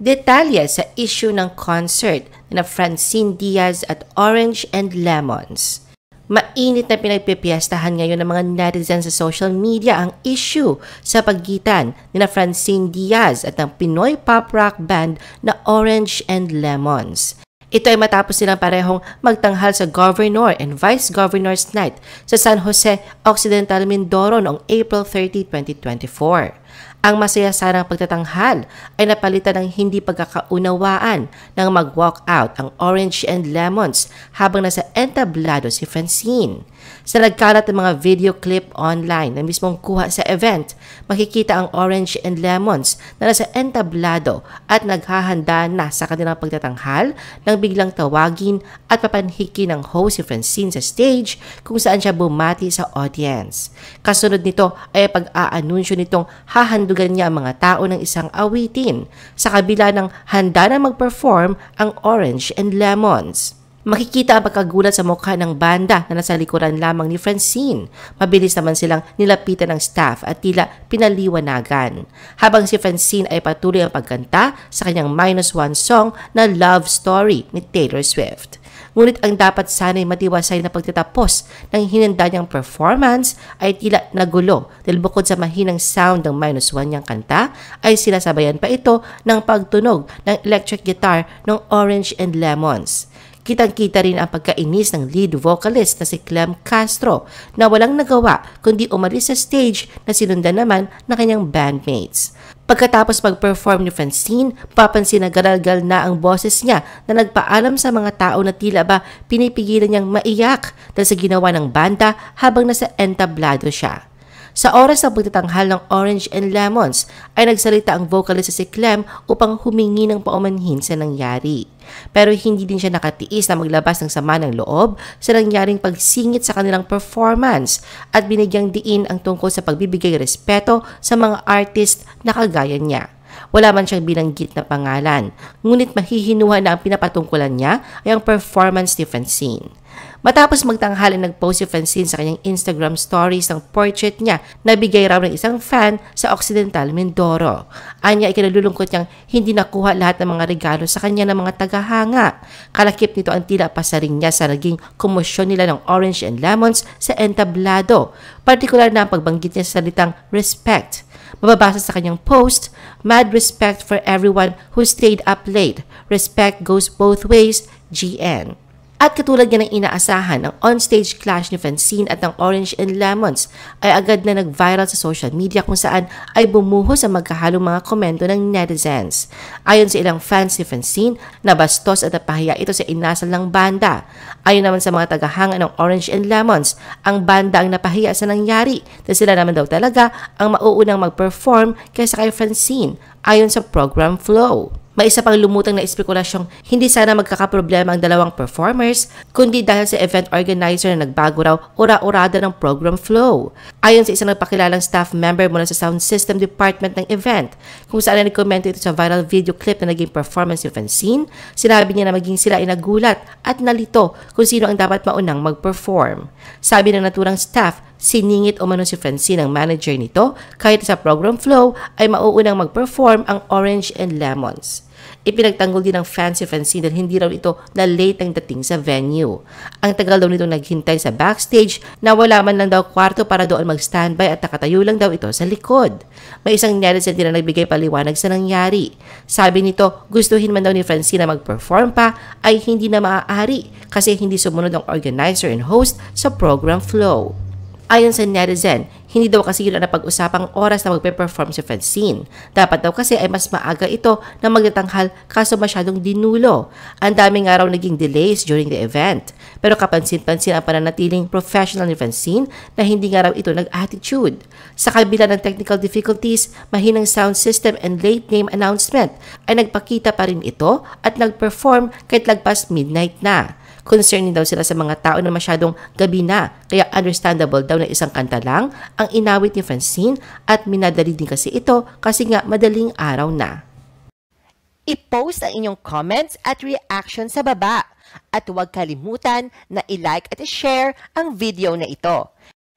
Detalye sa issue ng concert na Francine Diaz at Orange and Lemons. Mainit na pinagpipiestahan ngayon ng mga netizens sa social media ang issue sa pagitan ni na Francine Diaz at ng Pinoy pop rock band na Orange and Lemons. Ito ay matapos silang parehong magtanghal sa Governor and Vice Governor's Night sa San Jose Occidental Mindoro noong April 30, 2024. Ang masaya sarang pagtatanghal ay napalitan ng hindi pagkakaunawaan nang mag-walk out ang Orange and Lemons habang nasa entablado si Francine. Sa nagkalat ng mga video clip online na mismong kuha sa event, makikita ang Orange and Lemons na nasa entablado at naghahanda na sa kanilang pagtatanghal nang biglang tawagin at papanhiki ng host si Francine sa stage kung saan siya bumati sa audience. Kasunod nito ay pag-aanunsyo nitong hahandugan niya ang mga tao ng isang awitin sa kabila ng handa na mag-perform ang Orange and Lemons. Makikita ang pagkagulat sa mukha ng banda na nasa likuran lamang ni Francine. Mabilis naman silang nilapitan ng staff at tila pinaliwanagan. Habang si Francine ay patuloy ang pagkanta sa kanyang minus one song na Love Story ni Taylor Swift ngunit ang dapat sana'y matiwasay na pagtatapos ng hinanda niyang performance ay tila nagulo dahil bukod sa mahinang sound ng minus one niyang kanta, ay sinasabayan pa ito ng pagtunog ng electric guitar ng Orange and Lemons. Kitang-kita rin ang pagkainis ng lead vocalist na si Clem Castro na walang nagawa kundi umalis sa stage na sinundan naman ng kanyang bandmates. Pagkatapos mag-perform ni Francine, papansin na garalgal na ang boses niya na nagpaalam sa mga tao na tila ba pinipigilan niyang maiyak dahil sa ginawa ng banda habang nasa entablado siya. Sa oras ng pagtatanghal ng Orange and Lemons ay nagsalita ang vocalist si Clem upang humingi ng paumanhin sa nangyari. Pero hindi din siya nakatiis na maglabas ng sama ng loob sa nangyaring pagsingit sa kanilang performance at binigyang diin ang tungkol sa pagbibigay respeto sa mga artist na kagaya niya. Wala man siyang binanggit na pangalan, ngunit mahihinuha na ang pinapatungkulan niya ay ang performance ni Francine. Matapos magtanghali nag-post si Francine sa kanyang Instagram stories ng portrait niya na bigay raw ng isang fan sa Occidental Mindoro. Anya ay kinalulungkot niyang hindi nakuha lahat ng mga regalo sa kanya ng mga tagahanga. Kalakip nito ang tila pasaring niya sa naging komosyon nila ng Orange and Lemons sa Entablado, partikular na ang pagbanggit niya sa salitang respect. Mababasa sa kanyang post, Mad respect for everyone who stayed up late. Respect goes both ways, GN. At katulad nga ng inaasahan, ang onstage clash ni Francine at ng Orange and Lemons ay agad na nag-viral sa social media kung saan ay bumuho sa magkahalong mga komento ng netizens. Ayon sa ilang fans ni Francine, nabastos at napahiya ito sa inasal ng banda. Ayon naman sa mga tagahanga ng Orange and Lemons, ang banda ang napahiya sa nangyari na sila naman daw talaga ang mauunang mag-perform kaysa kay Francine ayon sa program flow. May isa pang lumutang na espekulasyong hindi sana magkakaproblema ang dalawang performers kundi dahil sa event organizer na nagbago raw ura-urada ng program flow. Ayon sa isang nagpakilalang staff member mula sa sound system department ng event, kung saan na nagkomento ito sa viral video clip na naging performance ni scene, sinabi niya na maging sila ay nagulat at nalito kung sino ang dapat maunang mag-perform. Sabi ng naturang staff, Siningit umano si Francine ang manager nito kahit sa program flow ay mauunang mag-perform ang Orange and Lemons. Ipinagtanggol din ng fans si Francine dahil hindi raw ito na late ang dating sa venue. Ang tagal daw nito naghintay sa backstage na wala man lang daw kwarto para doon mag-standby at nakatayo lang daw ito sa likod. May isang netizen din na nagbigay paliwanag sa nangyari. Sabi nito, gustuhin man daw ni Francine na mag-perform pa ay hindi na maaari kasi hindi sumunod ang organizer and host sa program flow. Ayon sa netizen, hindi daw kasi yun ang napag-usapang oras na magpe-perform si Francine. Dapat daw kasi ay mas maaga ito na magtatanghal kaso masyadong dinulo. Ang daming araw naging delays during the event. Pero kapansin-pansin ang pananatiling professional ni Francine na hindi nga raw ito nag-attitude. Sa kabila ng technical difficulties, mahinang sound system and late name announcement ay nagpakita pa rin ito at nag-perform kahit lagpas midnight na. Concerning daw sila sa mga tao na masyadong gabi na, kaya understandable daw na isang kanta lang ang inawit ni Francine at minadali din kasi ito kasi nga madaling araw na. I-post ang inyong comments at reaction sa baba at huwag kalimutan na i-like at i-share ang video na ito.